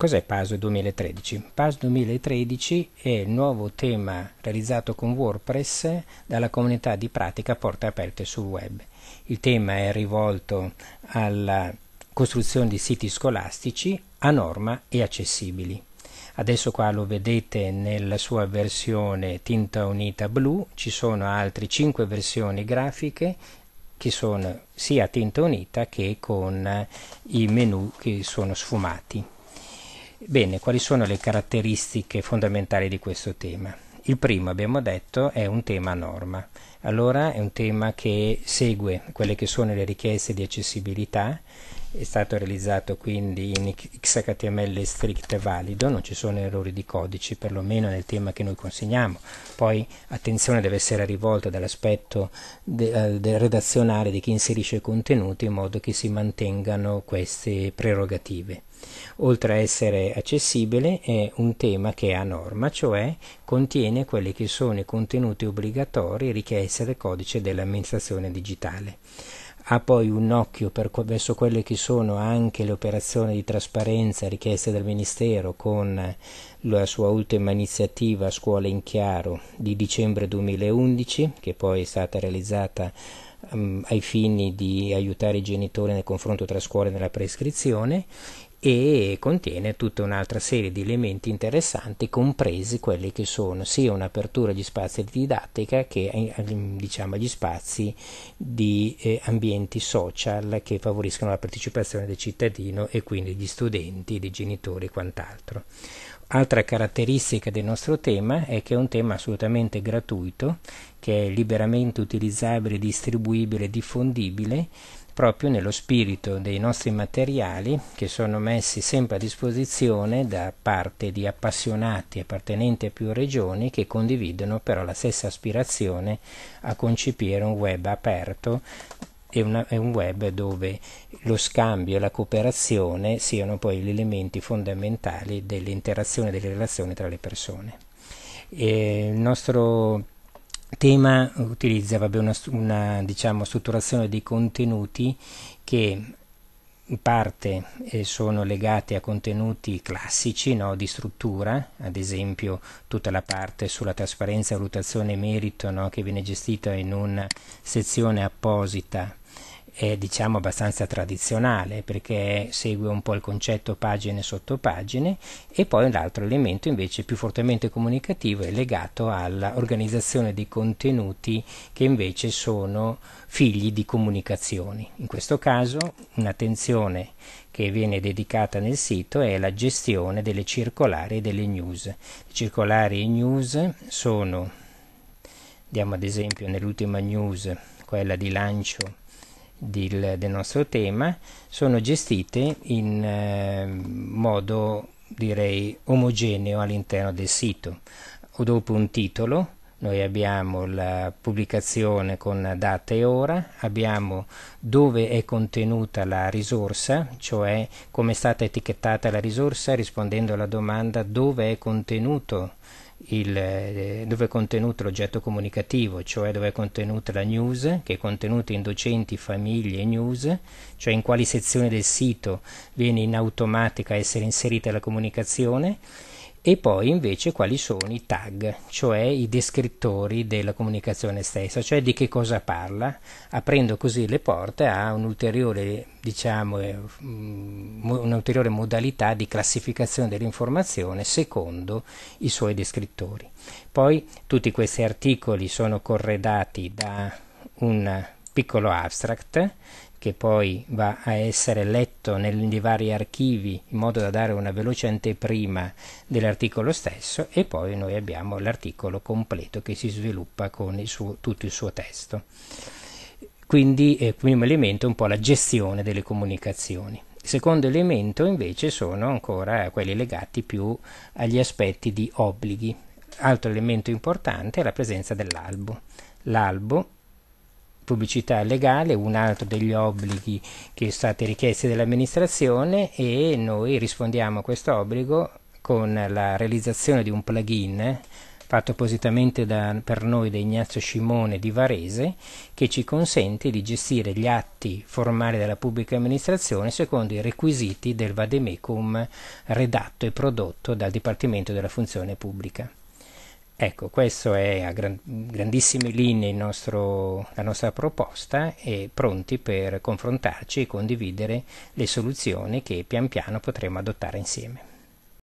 Cos'è PAS 2013? PAS 2013 è il nuovo tema realizzato con WordPress dalla comunità di pratica Porte Aperte sul Web. Il tema è rivolto alla costruzione di siti scolastici a norma e accessibili. Adesso qua lo vedete nella sua versione tinta unita blu, ci sono altre 5 versioni grafiche che sono sia tinta unita che con i menu che sono sfumati. Bene, quali sono le caratteristiche fondamentali di questo tema? Il primo, abbiamo detto, è un tema a norma. Allora è un tema che segue quelle che sono le richieste di accessibilità è stato realizzato quindi in XHTML strict e valido, non ci sono errori di codice, perlomeno nel tema che noi consegniamo. Poi attenzione deve essere rivolta dall'aspetto de, eh, de redazionale di chi inserisce i contenuti in modo che si mantengano queste prerogative. Oltre a essere accessibile è un tema che è a norma, cioè contiene quelli che sono i contenuti obbligatori richiesti dal codice dell'amministrazione digitale ha poi un occhio per, verso quelle che sono anche le operazioni di trasparenza richieste dal Ministero con la sua ultima iniziativa Scuola in Chiaro di dicembre 2011, che poi è stata realizzata um, ai fini di aiutare i genitori nel confronto tra scuole nella prescrizione e contiene tutta un'altra serie di elementi interessanti, compresi quelli che sono sia un'apertura agli spazi di didattica che eh, diciamo, agli spazi di eh, ambienti social che favoriscono la partecipazione del cittadino e quindi degli studenti, dei genitori e quant'altro. Altra caratteristica del nostro tema è che è un tema assolutamente gratuito, che è liberamente utilizzabile, distribuibile, diffondibile proprio nello spirito dei nostri materiali che sono messi sempre a disposizione da parte di appassionati appartenenti a più regioni che condividono però la stessa aspirazione a concepire un web aperto e, una, e un web dove lo scambio e la cooperazione siano poi gli elementi fondamentali dell'interazione e delle relazioni tra le persone. E il nostro tema utilizza vabbè, una, una diciamo, strutturazione di contenuti che in parte eh, sono legate a contenuti classici no, di struttura, ad esempio tutta la parte sulla trasparenza, valutazione e merito no, che viene gestita in una sezione apposita è diciamo abbastanza tradizionale perché segue un po' il concetto pagine sotto pagine e poi un altro elemento invece più fortemente comunicativo è legato all'organizzazione dei contenuti che invece sono figli di comunicazioni. In questo caso un'attenzione che viene dedicata nel sito è la gestione delle circolari e delle news. Le circolari e news sono, andiamo ad esempio nell'ultima news, quella di lancio del, del nostro tema sono gestite in eh, modo direi omogeneo all'interno del sito. O dopo un titolo noi abbiamo la pubblicazione con data e ora, abbiamo dove è contenuta la risorsa, cioè come è stata etichettata la risorsa rispondendo alla domanda dove è contenuto il, eh, dove è contenuto l'oggetto comunicativo, cioè dove è contenuta la news, che è contenuta in docenti, famiglie e news, cioè in quali sezioni del sito viene in automatica essere inserita la comunicazione e poi invece quali sono i tag, cioè i descrittori della comunicazione stessa, cioè di che cosa parla, aprendo così le porte a un'ulteriore, diciamo, eh, mm, un'ulteriore modalità di classificazione dell'informazione secondo i suoi descrittori. Poi tutti questi articoli sono corredati da un piccolo abstract che poi va a essere letto nei vari archivi in modo da dare una veloce anteprima dell'articolo stesso e poi noi abbiamo l'articolo completo che si sviluppa con il suo, tutto il suo testo. Quindi eh, primo elemento è un po' la gestione delle comunicazioni. Secondo elemento invece sono ancora quelli legati più agli aspetti di obblighi. Altro elemento importante è la presenza dell'albo. L'albo pubblicità legale, un altro degli obblighi che sono stati richiesti dall'amministrazione e noi rispondiamo a questo obbligo con la realizzazione di un plugin fatto appositamente da, per noi da Ignazio Scimone di Varese, che ci consente di gestire gli atti formali della pubblica amministrazione secondo i requisiti del Vademecum redatto e prodotto dal Dipartimento della Funzione Pubblica. Ecco, questo è a gran, grandissime linee nostro, la nostra proposta e pronti per confrontarci e condividere le soluzioni che pian piano potremo adottare insieme.